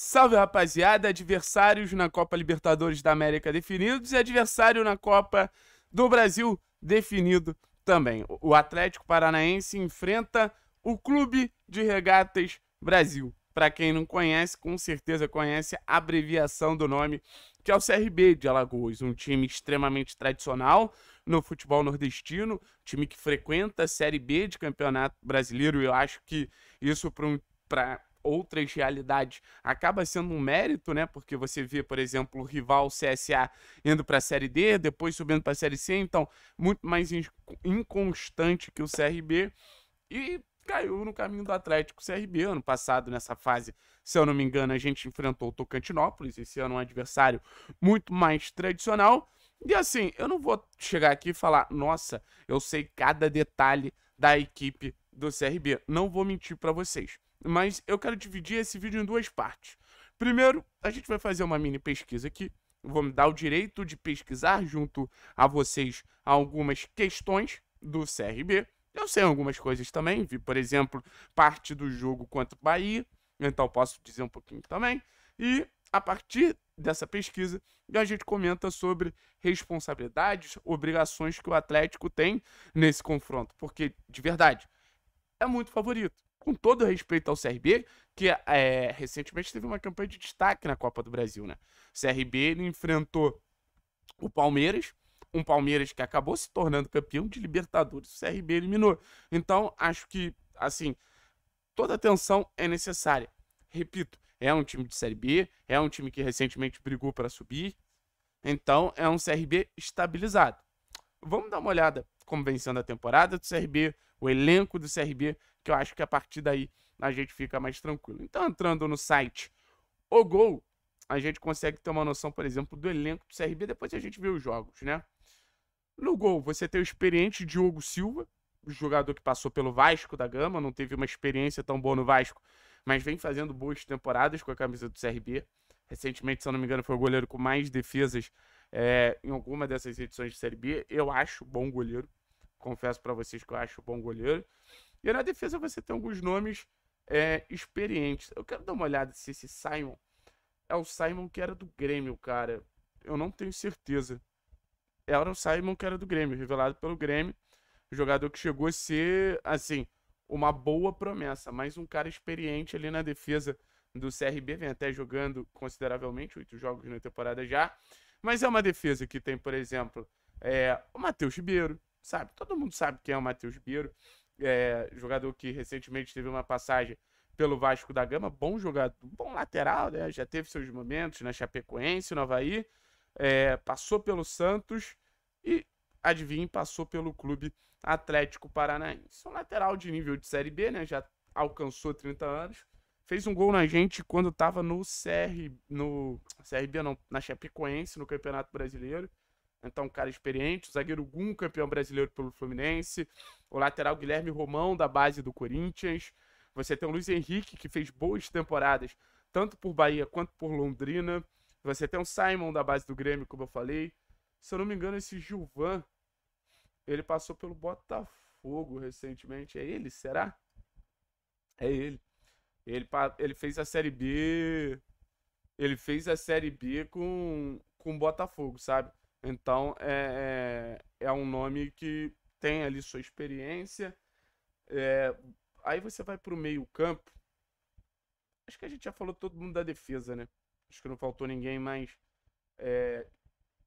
Salve rapaziada, adversários na Copa Libertadores da América definidos e adversário na Copa do Brasil definido também. O Atlético Paranaense enfrenta o Clube de Regatas Brasil. Para quem não conhece, com certeza conhece a abreviação do nome, que é o CRB de Alagoas, um time extremamente tradicional no futebol nordestino, time que frequenta a Série B de Campeonato Brasileiro. Eu acho que isso para um, pra outras realidades acaba sendo um mérito, né? Porque você vê, por exemplo, o rival CSA indo para a Série D, depois subindo para a Série C, então muito mais inconstante que o CRB e caiu no caminho do Atlético CRB ano passado nessa fase. Se eu não me engano, a gente enfrentou o Tocantinópolis, esse ano um adversário muito mais tradicional. E assim, eu não vou chegar aqui e falar, nossa, eu sei cada detalhe da equipe do CRB. Não vou mentir para vocês. Mas eu quero dividir esse vídeo em duas partes. Primeiro, a gente vai fazer uma mini pesquisa aqui. Eu vou me dar o direito de pesquisar junto a vocês algumas questões do CRB. Eu sei algumas coisas também, vi, por exemplo, parte do jogo contra o Bahia, então posso dizer um pouquinho também. E a partir dessa pesquisa, a gente comenta sobre responsabilidades, obrigações que o Atlético tem nesse confronto, porque de verdade é muito favorito com todo respeito ao CRB, que é, recentemente teve uma campanha de destaque na Copa do Brasil, né? O CRB enfrentou o Palmeiras, um Palmeiras que acabou se tornando campeão de Libertadores, o CRB eliminou. Então, acho que, assim, toda atenção é necessária. Repito, é um time de Série B, é um time que recentemente brigou para subir, então é um CRB estabilizado. Vamos dar uma olhada como vencendo a temporada do CRB, o elenco do CRB, que eu acho que a partir daí a gente fica mais tranquilo. Então, entrando no site O Gol, a gente consegue ter uma noção, por exemplo, do elenco do CRB, depois a gente vê os jogos, né? No gol, você tem o experiente Diogo Silva, jogador que passou pelo Vasco da Gama, não teve uma experiência tão boa no Vasco, mas vem fazendo boas temporadas com a camisa do CRB. Recentemente, se eu não me engano, foi o goleiro com mais defesas é, em alguma dessas edições de Série B. Eu acho bom goleiro confesso para vocês que eu acho um bom goleiro. E na defesa você tem alguns nomes é, experientes. Eu quero dar uma olhada se esse Simon é o Simon que era do Grêmio, cara. Eu não tenho certeza. Era o Simon que era do Grêmio, revelado pelo Grêmio. Jogador que chegou a ser, assim, uma boa promessa, mas um cara experiente ali na defesa do CRB, vem até jogando consideravelmente, oito jogos na temporada já. Mas é uma defesa que tem, por exemplo, é, o Matheus Ribeiro, sabe? Todo mundo sabe quem é o Matheus Biro, é, jogador que recentemente teve uma passagem pelo Vasco da Gama, bom jogador, bom lateral, né? Já teve seus momentos na Chapecoense, no Havaí, é, passou pelo Santos e, adivinhe, passou pelo clube Atlético Paranaense. Um lateral de nível de Série B, né? Já alcançou 30 anos. Fez um gol na gente quando estava no CR, no CRB, não, na Chapecoense, no Campeonato Brasileiro. Então, um cara experiente, o zagueiro Gum, campeão brasileiro pelo Fluminense, o lateral Guilherme Romão, da base do Corinthians. Você tem o Luiz Henrique, que fez boas temporadas, tanto por Bahia quanto por Londrina. Você tem o Simon, da base do Grêmio, como eu falei. Se eu não me engano, esse Gilvan, ele passou pelo Botafogo recentemente. É ele, será? É ele. Ele, ele fez a Série B. Ele fez a Série B com, com o Botafogo, sabe? Então é, é, é um nome que tem ali sua experiência. É, aí você vai para o meio campo. Acho que a gente já falou todo mundo da defesa, né? Acho que não faltou ninguém mais, é,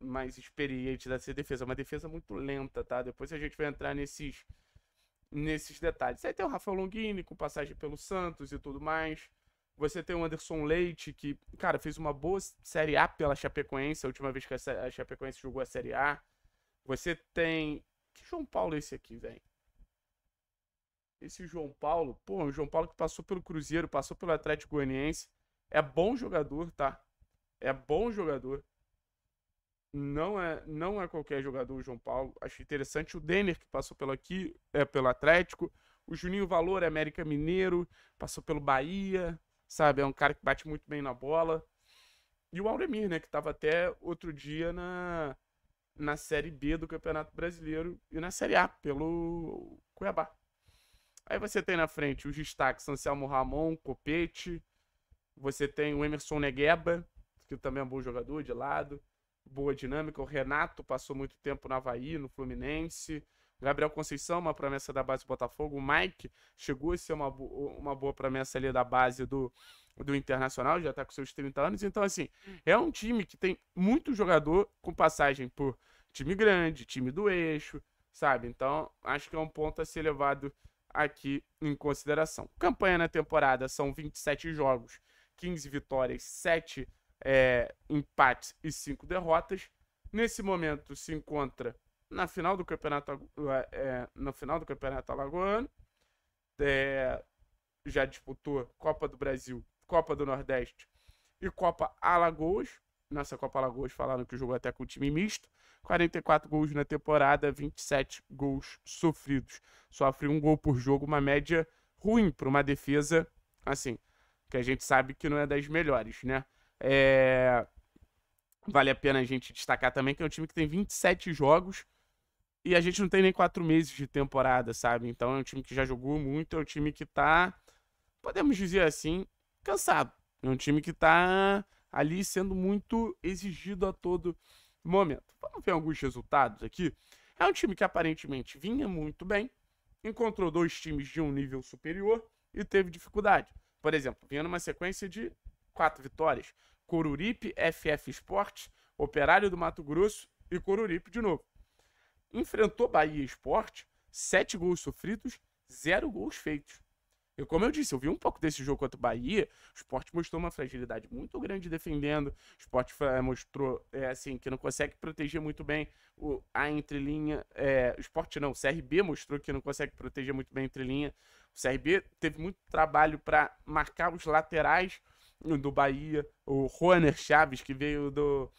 mais experiente da defesa. defesa. É uma defesa muito lenta, tá? Depois a gente vai entrar nesses, nesses detalhes. Aí tem o Rafael Longini com passagem pelo Santos e tudo mais. Você tem o Anderson Leite, que, cara, fez uma boa Série A pela Chapecoense, a última vez que a Chapecoense jogou a Série A. Você tem. Que João Paulo é esse aqui, velho? Esse João Paulo, pô, o João Paulo que passou pelo Cruzeiro, passou pelo Atlético Goianiense. É bom jogador, tá? É bom jogador. Não é, não é qualquer jogador o João Paulo. Acho interessante o Denner que passou pelo aqui, é pelo Atlético. O Juninho Valor, América Mineiro, passou pelo Bahia, sabe? É um cara que bate muito bem na bola. E o Auremir né? Que estava até outro dia na, na Série B do Campeonato Brasileiro e na Série A, pelo Cuiabá. Aí você tem na frente os destaques Anselmo Ramon, Copete. Você tem o Emerson Negueba, que também é um bom jogador de lado. Boa dinâmica. O Renato passou muito tempo na Havaí, no Fluminense. Gabriel Conceição, uma promessa da base do Botafogo. O Mike chegou a ser uma, uma boa promessa ali da base do, do Internacional, já está com seus 30 anos. Então, assim, é um time que tem muito jogador com passagem por time grande, time do eixo, sabe? Então, acho que é um ponto a ser levado aqui em consideração. Campanha na temporada são 27 jogos, 15 vitórias, 7 é, eh, empates e 5 derrotas. Nesse momento se encontra na final do campeonato é, no final do campeonato alagoano é, já disputou Copa do Brasil Copa do Nordeste e Copa Alagoas nessa Copa Alagoas falaram que jogou até com o time misto 44 gols na temporada 27 gols sofridos sofre um gol por jogo uma média ruim para uma defesa assim que a gente sabe que não é das melhores né é... Vale a pena a gente destacar também que é um time que tem 27 jogos, e a gente não tem nem quatro meses de temporada, sabe? Então é um time que já jogou muito, é um time que tá, podemos dizer assim, cansado. É um time que tá ali sendo muito exigido a todo momento. Vamos ver alguns resultados aqui. É um time que aparentemente vinha muito bem, encontrou dois times de um nível superior e teve dificuldade. Por exemplo, vinha numa sequência de quatro vitórias: Coruripe, FF Sport, Operário do Mato Grosso e Coruripe de novo enfrentou Bahia Esporte, sete gols sofridos, zero gols feitos. E como eu disse, eu vi um pouco desse jogo contra o Bahia, o esporte mostrou uma fragilidade muito grande defendendo, o esporte eh, mostrou, é, assim, que não consegue proteger muito bem o, a entrelinha, é, o esporte não, o CRB mostrou que não consegue proteger muito bem a entrelinha, o CRB teve muito trabalho para marcar os laterais do Bahia, o Juaner Chaves, que veio do,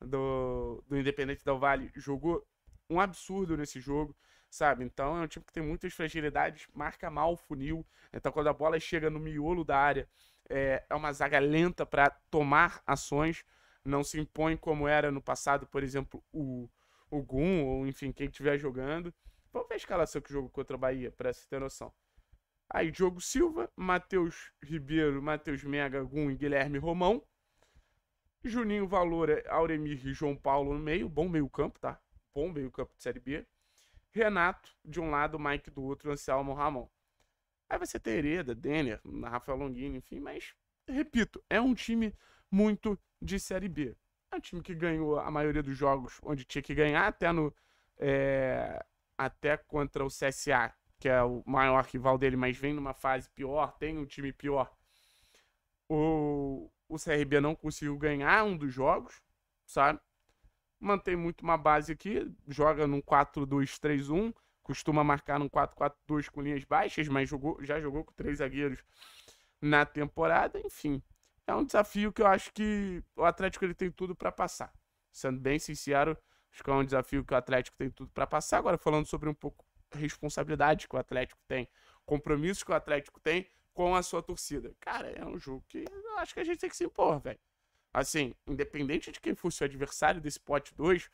do, do Independente Del Vale, jogou um absurdo nesse jogo, sabe? Então é um time que tem muitas fragilidades, marca mal o funil. Então quando a bola chega no miolo da área, é, é uma zaga lenta para tomar ações, não se impõe como era no passado, por exemplo, o, o Gun, ou enfim, quem estiver jogando. Vamos ver a escalação que jogou contra a Bahia, para você ter noção. Aí, Diogo Silva, Matheus Ribeiro, Matheus Mega, Gun e Guilherme Romão. Juninho Valora, Auremir e João Paulo no meio, bom meio campo, tá? Pomba e o de Série B. Renato de um lado, Mike do outro, Anselmo Ramon. Aí você tem hereda, Denner, Rafael Longini, enfim, mas, repito, é um time muito de Série B. É um time que ganhou a maioria dos jogos onde tinha que ganhar, até no. É, até contra o CSA, que é o maior rival dele, mas vem numa fase pior, tem um time pior. O, o CRB não conseguiu ganhar um dos jogos, sabe? mantém muito uma base aqui, joga num 4-2-3-1, costuma marcar num 4-4-2 com linhas baixas, mas jogou, já jogou com três zagueiros na temporada, enfim. É um desafio que eu acho que o Atlético ele tem tudo para passar. Sendo bem sincero, acho que é um desafio que o Atlético tem tudo para passar. Agora falando sobre um pouco responsabilidade que o Atlético tem, compromissos que o Atlético tem com a sua torcida. Cara, é um jogo que eu acho que a gente tem que se impor, velho assim, independente de quem fosse o adversário desse pote 2,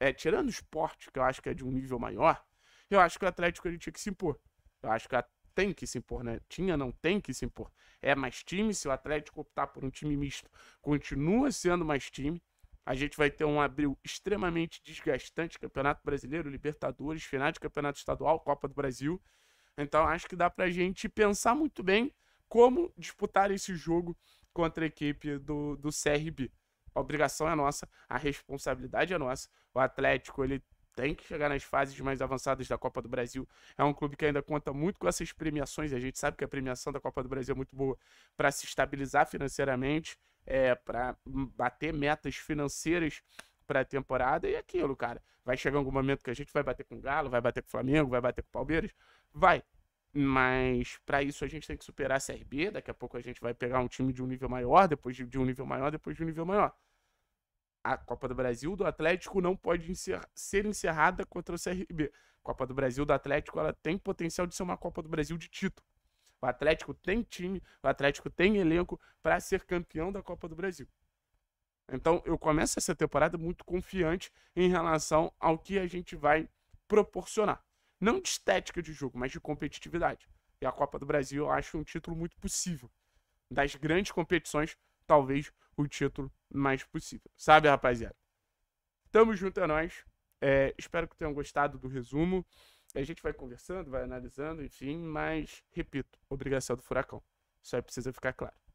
é, tirando o esporte, que eu acho que é de um nível maior, eu acho que o Atlético ele tinha que se impor. Eu acho que tem que se impor, né? Tinha, não tem que se impor. É mais time, se o Atlético optar por um time misto, continua sendo mais time. A gente vai ter um abril extremamente desgastante, Campeonato Brasileiro, Libertadores, final de Campeonato Estadual, Copa do Brasil. Então acho que dá pra gente pensar muito bem como disputar esse jogo contra a equipe do, do CRB. A obrigação é nossa, a responsabilidade é nossa. O Atlético, ele tem que chegar nas fases mais avançadas da Copa do Brasil. É um clube que ainda conta muito com essas premiações. A gente sabe que a premiação da Copa do Brasil é muito boa para se estabilizar financeiramente, é, para bater metas financeiras para a temporada e é aquilo, cara. Vai chegar algum momento que a gente vai bater com o Galo, vai bater com o Flamengo, vai bater com o Palmeiras. Vai. Mas para isso a gente tem que superar a CRB. Daqui a pouco a gente vai pegar um time de um nível maior, depois de, de um nível maior, depois de um nível maior. A Copa do Brasil do Atlético não pode ser encerrada contra o CRB. Copa do Brasil do Atlético ela tem potencial de ser uma Copa do Brasil de título. O Atlético tem time, o Atlético tem elenco para ser campeão da Copa do Brasil. Então eu começo essa temporada muito confiante em relação ao que a gente vai proporcionar. Não de estética de jogo, mas de competitividade. E a Copa do Brasil eu acho um título muito possível. Das grandes competições, talvez o título mais possível. Sabe, rapaziada? Tamo junto a é nós. É, espero que tenham gostado do resumo. A gente vai conversando, vai analisando, enfim, mas, repito, obrigação do Furacão. Isso aí precisa ficar claro.